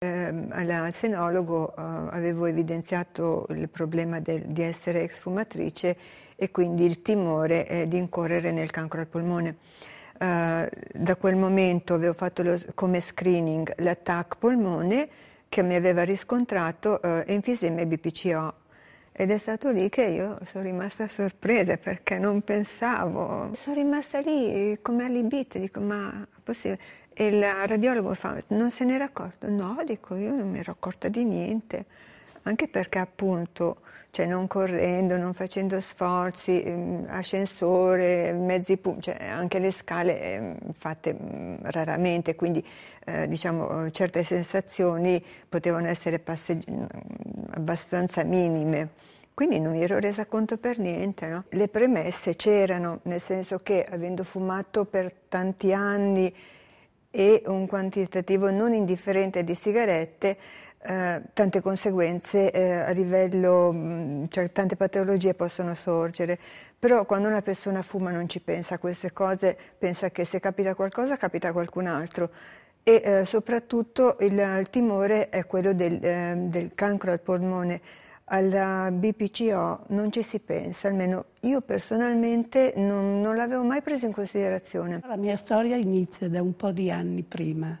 Eh, al senologo eh, avevo evidenziato il problema del, di essere ex fumatrice e quindi il timore eh, di incorrere nel cancro al polmone. Eh, da quel momento avevo fatto lo, come screening l'attack polmone che mi aveva riscontrato eh, enfisema e BPCO. Ed è stato lì che io sono rimasta sorpresa perché non pensavo. Sono rimasta lì eh, come allibita, dico ma è possibile? E il radiologo fa, non se n'era accorto? No, dico io non mi ero accorta di niente, anche perché appunto, cioè non correndo, non facendo sforzi, mm, ascensore, mezzi punti, cioè anche le scale mm, fatte mm, raramente, quindi eh, diciamo certe sensazioni potevano essere abbastanza minime. Quindi non mi ero resa conto per niente, no? Le premesse c'erano, nel senso che avendo fumato per tanti anni e un quantitativo non indifferente di sigarette, eh, tante conseguenze eh, a livello, mm, cioè tante patologie possono sorgere. Però quando una persona fuma non ci pensa a queste cose, pensa che se capita qualcosa capita a qualcun altro e eh, soprattutto il, il, timore è quello del, eh, del cancro al polmone alla BPCO non ci si pensa, almeno io personalmente non, non l'avevo mai presa in considerazione. La mia storia inizia da un po' di anni prima,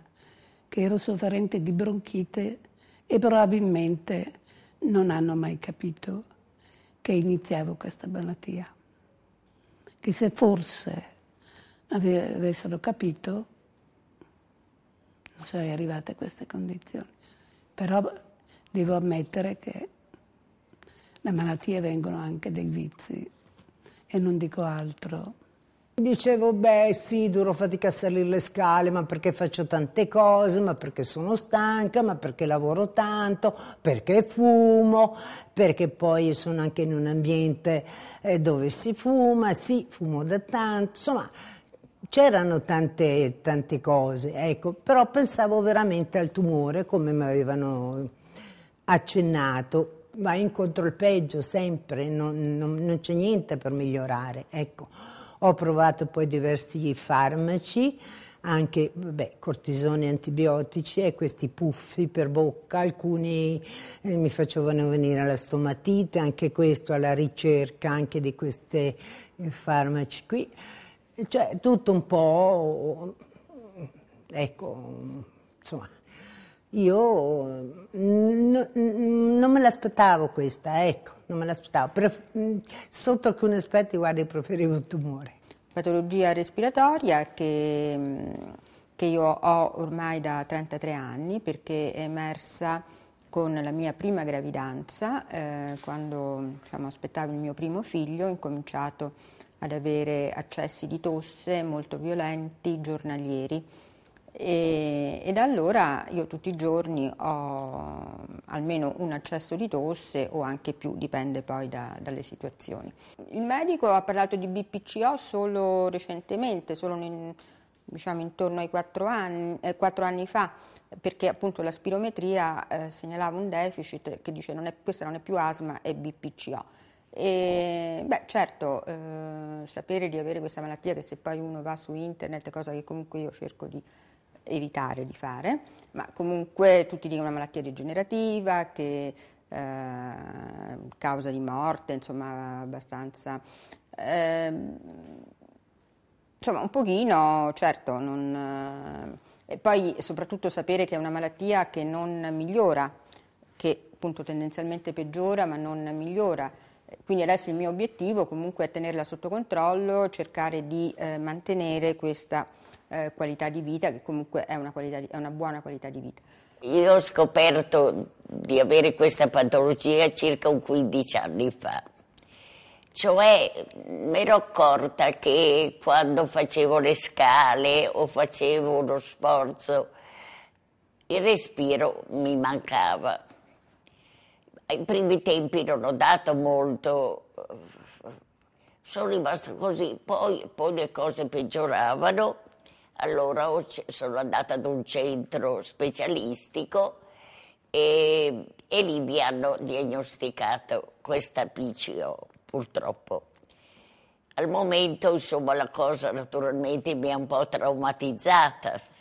che ero sofferente di bronchite e probabilmente non hanno mai capito che iniziavo questa malattia. Che se forse avessero capito non sarei arrivata a queste condizioni. Però devo ammettere che le malattie vengono anche dai vizi e non dico altro. Dicevo, beh sì, duro fatica a salire le scale, ma perché faccio tante cose, ma perché sono stanca, ma perché lavoro tanto, perché fumo, perché poi sono anche in un ambiente eh, dove si fuma, sì, fumo da tanto, insomma c'erano tante, tante cose, ecco, però pensavo veramente al tumore come mi avevano accennato va incontro il peggio sempre, non, non, non c'è niente per migliorare. Ecco, ho provato poi diversi farmaci, anche vabbè, cortisoni antibiotici e questi puffi per bocca, alcuni eh, mi facevano venire la stomatite, anche questo alla ricerca anche di questi eh, farmaci qui. Cioè tutto un po', ecco, insomma. Io mm, no, mm, non me l'aspettavo questa, ecco, non me l'aspettavo. Pref- mm, sotto alcuni aspetti, guarda, preferivo il tumore. Patologia respiratoria che, che io ho ormai da 33 anni perché è emersa con la mia prima gravidanza, eh, quando diciamo, aspettavo il mio primo figlio, ho incominciato ad avere accessi di tosse molto violenti, giornalieri e, e, da allora io tutti i giorni ho almeno un accesso di tosse o anche più, dipende poi da, dalle situazioni. Il medico ha parlato di BPCO solo recentemente, solo in, diciamo intorno ai 4 anni, eh, 4 anni, fa, perché appunto la spirometria eh, segnalava un deficit che dice non è, questa non è più asma, è BPCO. E, beh, certo, eh, sapere di avere questa malattia che se poi uno va su internet, cosa che comunque io cerco di evitare di fare, ma comunque tutti dicono una malattia degenerativa che eh, causa di morte, insomma abbastanza... Eh, insomma un pochino, certo, non, eh, e poi soprattutto sapere che è una malattia che non migliora, che appunto tendenzialmente peggiora ma non migliora quindi adesso il mio obiettivo comunque è tenerla sotto controllo, cercare di eh, mantenere questa eh, qualità di vita che comunque è una, di, è una, buona qualità di vita. Io ho scoperto di avere questa patologia circa 15 anni fa, cioè mi ero accorta che quando facevo le scale o facevo uno sforzo, il respiro mi mancava ai primi tempi non ho dato molto, sono rimasta così, poi, poi le cose peggioravano, allora sono andata ad un centro specialistico e, e lì mi hanno diagnosticato questa PCO, purtroppo. Al momento, insomma, la cosa naturalmente mi ha un po' traumatizzata,